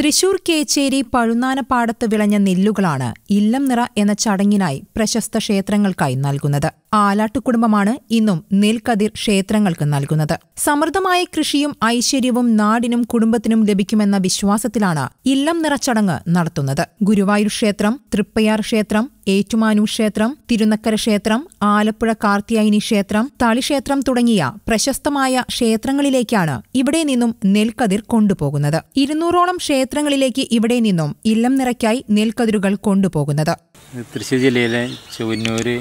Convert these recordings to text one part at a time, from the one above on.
തൃശൂർ കേച്ചേരി പാടത്ത് വിളഞ്ഞ നെല്ലുകളാണ് ഇല്ലം നിറ എന്ന ചടങ്ങിനായി പ്രശസ്ത ക്ഷേത്രങ്ങൾക്കായി നൽകുന്നത് കുടുംബമാണ് ഇന്നും നെൽക്കതിർ ക്ഷേത്രങ്ങൾക്ക് നൽകുന്നത് സമൃദ്ധമായ കൃഷിയും ഐശ്വര്യവും നാടിനും കുടുംബത്തിനും ലഭിക്കുമെന്ന വിശ്വാസത്തിലാണ് ഇല്ലം നിറച്ചടങ്ങ് നടത്തുന്നത് ഗുരുവായൂർ ക്ഷേത്രം തൃപ്പയാർ ക്ഷേത്രം ഏറ്റുമാനൂർ ക്ഷേത്രം തിരുനക്കര ക്ഷേത്രം ആലപ്പുഴ കാർത്തിയായിനി ക്ഷേത്രം തളിക്ഷേത്രം തുടങ്ങിയ പ്രശസ്തമായ ക്ഷേത്രങ്ങളിലേക്കാണ് ഇവിടെ നിന്നും നെൽക്കതിർ കൊണ്ടുപോകുന്നത് ഇരുന്നൂറോളം ക്ഷേത്രങ്ങളിലേക്ക് ഇവിടെ നിന്നും ഇല്ലം നിറയ്ക്കായി നെൽക്കതിരുകൾ കൊണ്ടുപോകുന്നത് തൃശ്ശൂർ ജില്ലയിലെ ചുവന്നൂര്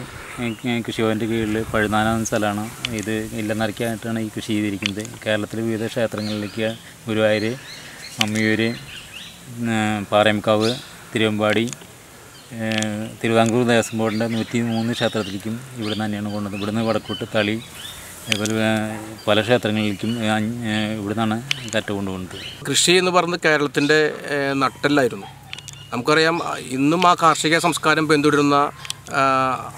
കൃഷിഭവൻ്റെ കീഴിൽ പഴുനാന സ്ഥലമാണ് ഇത് ഇല്ലെന്നറിക്കായിട്ടാണ് ഈ കൃഷി ചെയ്തിരിക്കുന്നത് കേരളത്തിലെ വിവിധ ക്ഷേത്രങ്ങളിലേക്ക് ഗുരുവായൂർ അമ്മിയൂർ പാറയംകാവ് തിരുവമ്പാടി തിരുവിതാംകൂർ ദേവസ്വം ബോർഡിൻ്റെ നൂറ്റി മൂന്ന് ക്ഷേത്രത്തിലേക്കും ഇവിടെ തന്നെയാണ് കൊണ്ടത് നിന്ന് വടക്കോട്ട് തളി അതുപോലെ പല ക്ഷേത്രങ്ങളിലേക്കും ഇവിടെ നിന്നാണ് കറ്റ കൊണ്ടുപോകുന്നത് കൃഷി എന്ന് പറയുന്നത് കേരളത്തിൻ്റെ നട്ടല്ലായിരുന്നു നമുക്കറിയാം ഇന്നും ആ കാർഷിക സംസ്കാരം പിന്തുടരുന്ന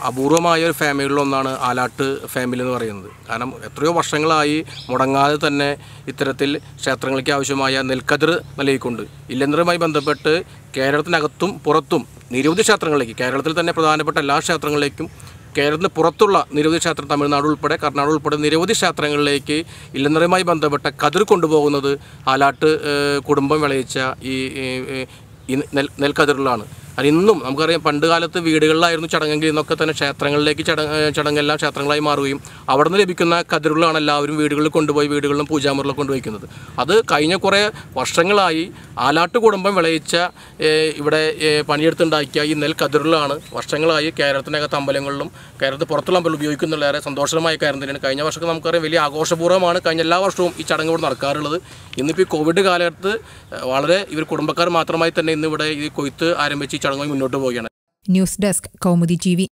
അപൂർവമായ ഒരു ഫാമിലികളിലൊന്നാണ് ആലാട്ട് ഫാമിലി എന്ന് പറയുന്നത് കാരണം എത്രയോ വർഷങ്ങളായി മുടങ്ങാതെ തന്നെ ഇത്തരത്തിൽ ക്ഷേത്രങ്ങൾക്ക് ആവശ്യമായ നെൽക്കതിർ നൽകിക്കൊണ്ട് ഇല്ലന്തറുമായി ബന്ധപ്പെട്ട് കേരളത്തിനകത്തും പുറത്തും നിരവധി ക്ഷേത്രങ്ങളിലേക്ക് കേരളത്തിൽ തന്നെ പ്രധാനപ്പെട്ട എല്ലാ ക്ഷേത്രങ്ങളിലേക്കും കേരളത്തിന് പുറത്തുള്ള നിരവധി ക്ഷേത്രം തമിഴ്നാട് ഉൾപ്പെടെ കർണാടക ഉൾപ്പെടെ നിരവധി ക്ഷേത്രങ്ങളിലേക്ക് ഇല്ലെന്നറുമായി ബന്ധപ്പെട്ട കതിർ കൊണ്ടുപോകുന്നത് ആലാട്ട് കുടുംബം വിളയിച്ച ഈ ഈ നെൽ നെൽക്കതിറിലാണ് അത് ഇന്നും നമുക്കറിയാം പണ്ട് കാലത്ത് വീടുകളിലായിരുന്നു ചടങ്ങെങ്കിൽ ഇന്നൊക്കെ തന്നെ ക്ഷേത്രങ്ങളിലേക്ക് ചടങ്ങ് ചടങ്ങെല്ലാം ക്ഷേത്രങ്ങളായി മാറുകയും അവിടെ നിന്ന് ലഭിക്കുന്ന കതിരുകളാണ് എല്ലാവരും വീടുകളിൽ കൊണ്ടുപോയി വീടുകളിലും പൂജാമുറിലും കൊണ്ടുപോയിക്കുന്നത് അത് കഴിഞ്ഞ കുറേ വർഷങ്ങളായി ആലാട്ട് കുടുംബം വിളയിച്ച ഇവിടെ പണിയെടുത്തുണ്ടാക്കിയ ഈ നെൽ കതിരുകളാണ് വർഷങ്ങളായി കേരളത്തിനകത്ത് അമ്പലങ്ങളിലും കേരളത്തിൽ പുറത്തുള്ള അമ്പലം ഏറെ സന്തോഷമായ കാര്യം തന്നെയാണ് കഴിഞ്ഞ വർഷം നമുക്കറിയാം വലിയ ആഘോഷപൂർവ്വമാണ് കഴിഞ്ഞ എല്ലാ വർഷവും ഈ ചടങ്ങ് ഇവിടെ നടക്കാറുള്ളത് ഇന്നിപ്പോൾ ഈ കോവിഡ് കാലഘട്ടത്ത് വളരെ ഇവർ കുടുംബക്കാർ മാത്രമായി തന്നെ ഇന്നിവിടെ ഈ കൊയ്ത്ത് ആരംഭിച്ച് ഈ ചടങ്ങുമായി മുന്നോട്ട് പോവുകയാണ് ന്യൂസ് ഡെസ്ക് കൗമുദി ടി